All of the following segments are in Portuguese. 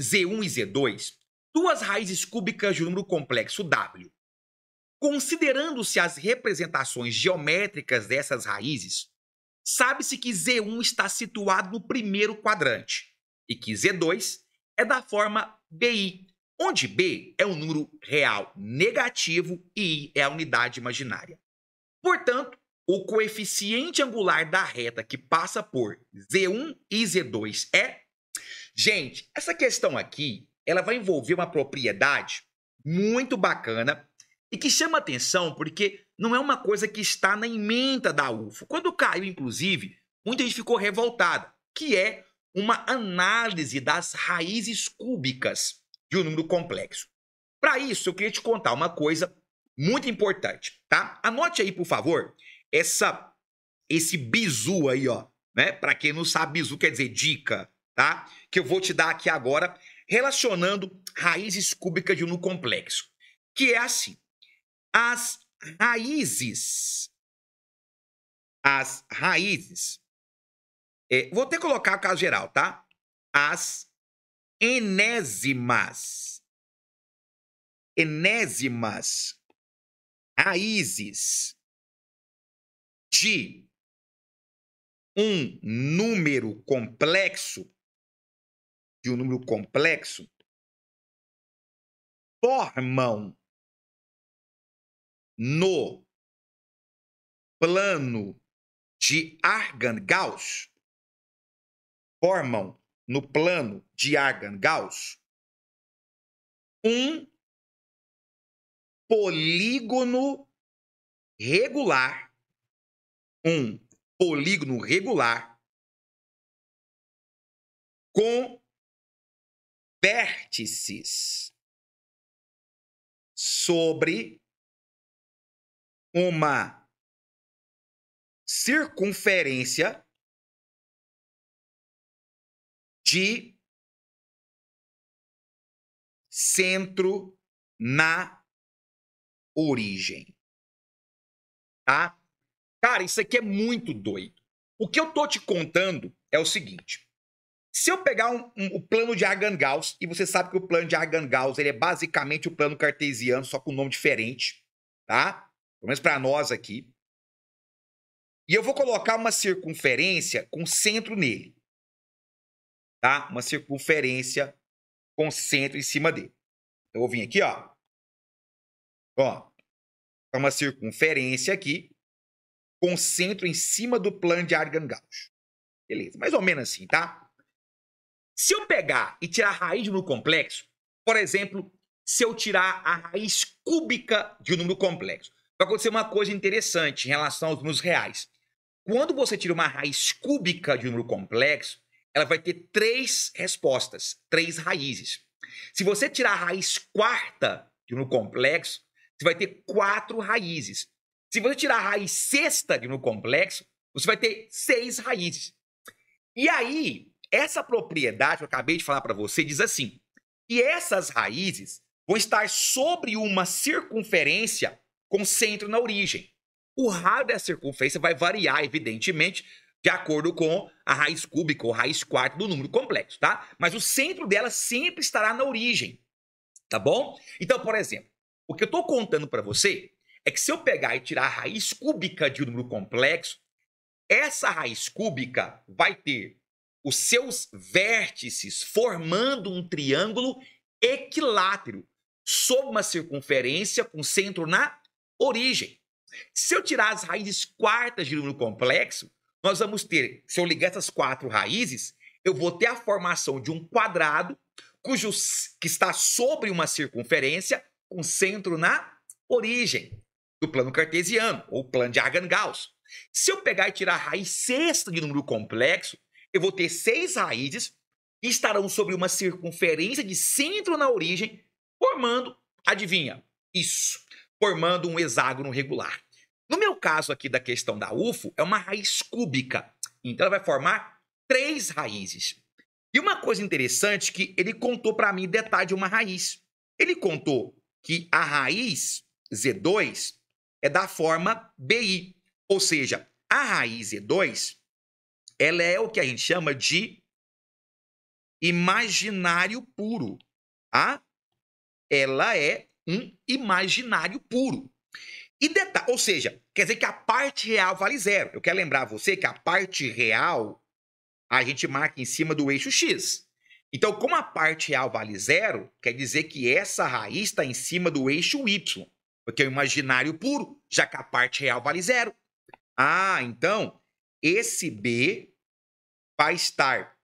Z1 e Z2, duas raízes cúbicas de um número complexo W. Considerando-se as representações geométricas dessas raízes, sabe-se que Z1 está situado no primeiro quadrante e que Z2 é da forma BI, onde B é um número real negativo e I é a unidade imaginária. Portanto, o coeficiente angular da reta que passa por Z1 e Z2 é Gente, essa questão aqui, ela vai envolver uma propriedade muito bacana e que chama atenção porque não é uma coisa que está na emenda da UFO. Quando caiu, inclusive, muita gente ficou revoltada, que é uma análise das raízes cúbicas de um número complexo. Para isso, eu queria te contar uma coisa muito importante, tá? Anote aí, por favor, essa esse bizu aí, ó, né? Para quem não sabe, bizu quer dizer dica, tá? Que eu vou te dar aqui agora, relacionando raízes cúbicas de um complexo, que é assim: as raízes, as raízes, é, vou até colocar o caso geral, tá? As enésimas, enésimas raízes de um número complexo de um número complexo formam no plano de Argan-Gauss, formam no plano de Argan-Gauss um polígono regular, um polígono regular com vértices sobre uma circunferência de centro na origem. Tá? Cara, isso aqui é muito doido. O que eu tô te contando é o seguinte: se eu pegar um, um, o plano de Argan-Gauss, e você sabe que o plano de Argan-Gauss ele é basicamente o plano cartesiano, só com um nome diferente, tá? Pelo menos para nós aqui. E eu vou colocar uma circunferência com centro nele. Tá? Uma circunferência com centro em cima dele. Então, eu vou vir aqui, ó. Ó. Tá uma circunferência aqui com centro em cima do plano de Argan-Gauss. Beleza, mais ou menos assim, tá? Se eu pegar e tirar a raiz de um número complexo, por exemplo, se eu tirar a raiz cúbica de um número complexo, vai acontecer uma coisa interessante em relação aos números reais. Quando você tira uma raiz cúbica de um número complexo, ela vai ter três respostas, três raízes. Se você tirar a raiz quarta de um número complexo, você vai ter quatro raízes. Se você tirar a raiz sexta de um número complexo, você vai ter seis raízes. E aí, essa propriedade que eu acabei de falar para você diz assim: que essas raízes vão estar sobre uma circunferência com centro na origem. O raio dessa circunferência vai variar, evidentemente, de acordo com a raiz cúbica ou raiz quarta do número complexo, tá? Mas o centro dela sempre estará na origem, tá bom? Então, por exemplo, o que eu estou contando para você é que se eu pegar e tirar a raiz cúbica de um número complexo, essa raiz cúbica vai ter os seus vértices formando um triângulo equilátero, sob uma circunferência com centro na origem. Se eu tirar as raízes quartas de número complexo, nós vamos ter, se eu ligar essas quatro raízes, eu vou ter a formação de um quadrado cujo que está sobre uma circunferência com centro na origem do plano cartesiano ou plano de Argan-Gauss. Se eu pegar e tirar a raiz sexta de número complexo, eu vou ter seis raízes que estarão sobre uma circunferência de centro na origem, formando, adivinha, isso, formando um hexágono regular. No meu caso aqui da questão da UFO, é uma raiz cúbica, então ela vai formar três raízes. E uma coisa interessante que ele contou para mim detalhe de uma raiz. Ele contou que a raiz Z2 é da forma BI, ou seja, a raiz Z2 ela é o que a gente chama de imaginário puro. Tá? Ela é um imaginário puro. E detalhe, ou seja, quer dizer que a parte real vale zero. Eu quero lembrar você que a parte real a gente marca em cima do eixo x. Então, como a parte real vale zero, quer dizer que essa raiz está em cima do eixo y, porque é o imaginário puro, já que a parte real vale zero. Ah, então esse b vai estar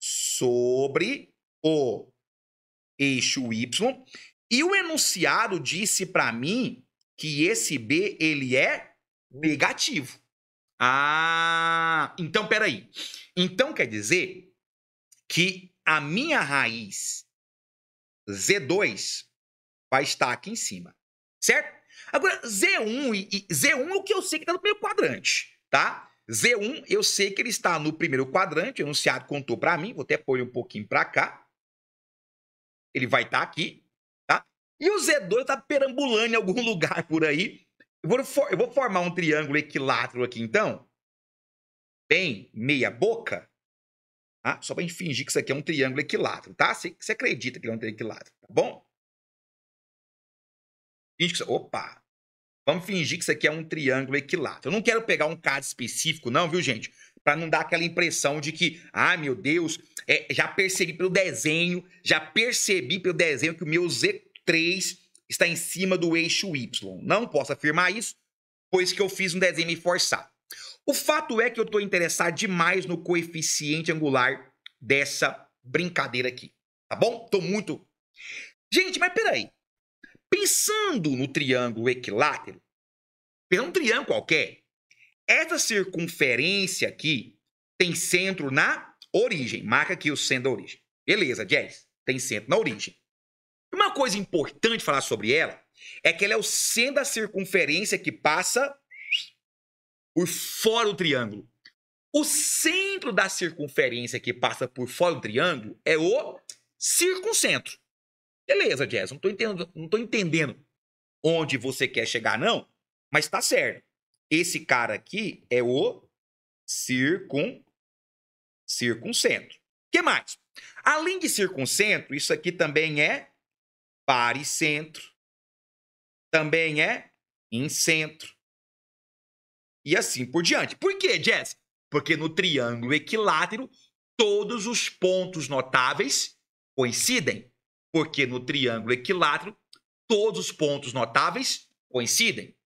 sobre o eixo Y. E o enunciado disse para mim que esse B ele é negativo. Ah, então peraí. Então quer dizer que a minha raiz Z2 vai estar aqui em cima, certo? Agora, Z1 e, e Z1 é o que eu sei que está no meio quadrante, tá? Z1, eu sei que ele está no primeiro quadrante, o enunciado contou para mim, vou até pôr um pouquinho para cá. Ele vai estar tá aqui, tá? E o Z2 está perambulando em algum lugar por aí. Eu vou, eu vou formar um triângulo equilátero aqui, então. Bem, meia boca. Tá? Só para a gente fingir que isso aqui é um triângulo equilátero, tá? Você, você acredita que é um triângulo equilátero, tá bom? Opa, Vamos fingir que isso aqui é um triângulo equilátero. Eu não quero pegar um caso específico, não, viu, gente? Para não dar aquela impressão de que, ah, meu Deus, é, já percebi pelo desenho, já percebi pelo desenho que o meu Z3 está em cima do eixo Y. Não posso afirmar isso, pois que eu fiz um desenho me forçado. O fato é que eu estou interessado demais no coeficiente angular dessa brincadeira aqui, tá bom? Estou muito... Gente, mas peraí, Pensando no triângulo equilátero, pelo um triângulo qualquer, essa circunferência aqui tem centro na origem. Marca aqui o centro da origem. Beleza, Jazz. Tem centro na origem. Uma coisa importante falar sobre ela é que ela é o centro da circunferência que passa por fora do triângulo. O centro da circunferência que passa por fora do triângulo é o circuncentro. Beleza, Jess, não tô entendendo, não tô entendendo onde você quer chegar, não, mas tá certo. Esse cara aqui é o circun, circuncentro. que mais? Além de circuncentro, isso aqui também é paricentro, também é incentro, e assim por diante. Por quê, Jess? Porque no triângulo equilátero, todos os pontos notáveis coincidem porque no triângulo equilátero todos os pontos notáveis coincidem.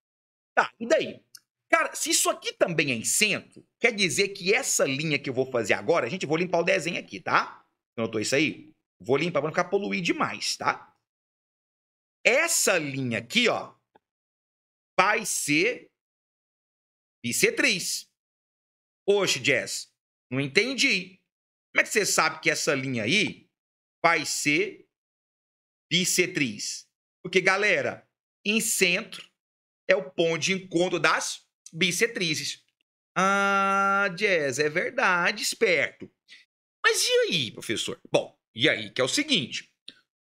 Tá, e daí? Cara, se isso aqui também é em centro, quer dizer que essa linha que eu vou fazer agora, a gente vou limpar o desenho aqui, tá? Notou isso aí? Vou limpar para não ficar poluído demais, tá? Essa linha aqui, ó, vai ser bissetriz. Poxa, Jess, não entendi. Como é que você sabe que essa linha aí vai ser bissetriz. Porque, galera, em centro é o ponto de encontro das bissetrizes. Ah, Jazz, é verdade, esperto. Mas e aí, professor? Bom, e aí que é o seguinte.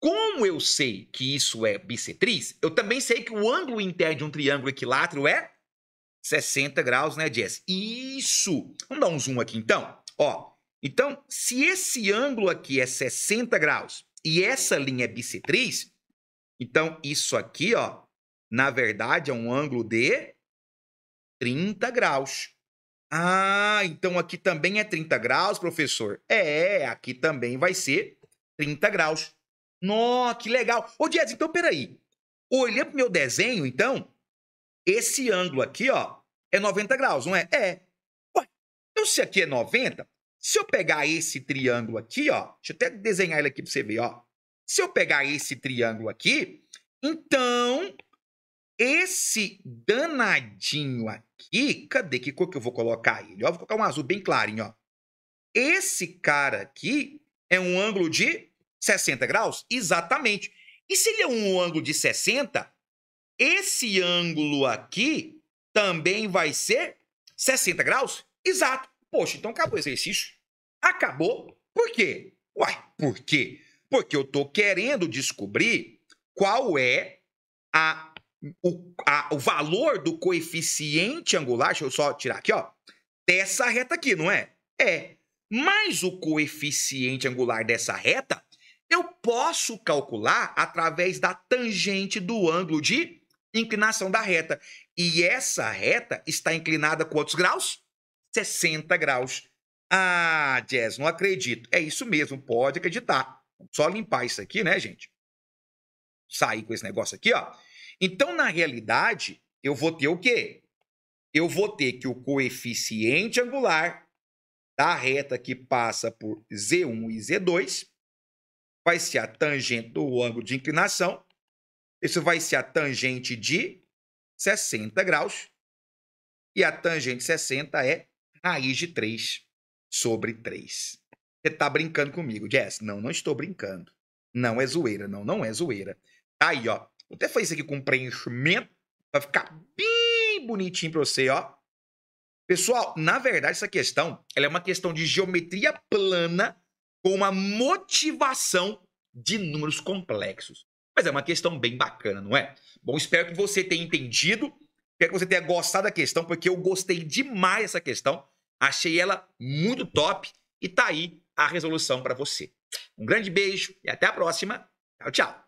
Como eu sei que isso é bissetriz, eu também sei que o ângulo interno de um triângulo equilátero é 60 graus, né, Jess? Isso! Vamos dar um zoom aqui então? Ó, então, se esse ângulo aqui é 60 graus e essa linha é bissetriz, então isso aqui, ó, na verdade é um ângulo de 30 graus. Ah, então aqui também é 30 graus, professor? É, aqui também vai ser 30 graus. Nossa, que legal. Ô, Dias, então peraí. Olhando o meu desenho, então, esse ângulo aqui, ó, é 90 graus, não é? É. Ué, então se aqui é 90, se eu pegar esse triângulo aqui, ó, deixa eu até desenhar ele aqui para você ver, ó. Se eu pegar esse triângulo aqui, então esse danadinho aqui, cadê que cor que eu vou colocar ele? Ó, vou colocar um azul bem clarinho, ó. Esse cara aqui é um ângulo de 60 graus? Exatamente. E se ele é um ângulo de 60, esse ângulo aqui também vai ser 60 graus? Exato. Poxa, então acabou o exercício? Acabou? Por quê? Uai, por quê? Porque eu estou querendo descobrir qual é a, o, a, o valor do coeficiente angular. Deixa eu só tirar aqui, ó. Dessa reta aqui, não é? É. Mas o coeficiente angular dessa reta eu posso calcular através da tangente do ângulo de inclinação da reta. E essa reta está inclinada quantos graus? 60 graus. Ah, Jess, não acredito. É isso mesmo, pode acreditar. Só limpar isso aqui, né, gente? Sair com esse negócio aqui, ó. Então, na realidade, eu vou ter o quê? Eu vou ter que o coeficiente angular da reta que passa por Z1 e Z2 vai ser a tangente do ângulo de inclinação. Isso vai ser a tangente de 60 graus. E a tangente 60 é raiz de 3 sobre 3. Você tá brincando comigo, Jess? Não, não estou brincando. Não é zoeira, não, não é zoeira. Tá aí, ó. Vou até fazer isso aqui com preenchimento vai ficar bem bonitinho para você, ó. Pessoal, na verdade essa questão, ela é uma questão de geometria plana com uma motivação de números complexos. Mas é uma questão bem bacana, não é? Bom, espero que você tenha entendido, espero que você tenha gostado da questão, porque eu gostei demais dessa questão. Achei ela muito top e tá aí a resolução para você. Um grande beijo e até a próxima. Tchau, tchau.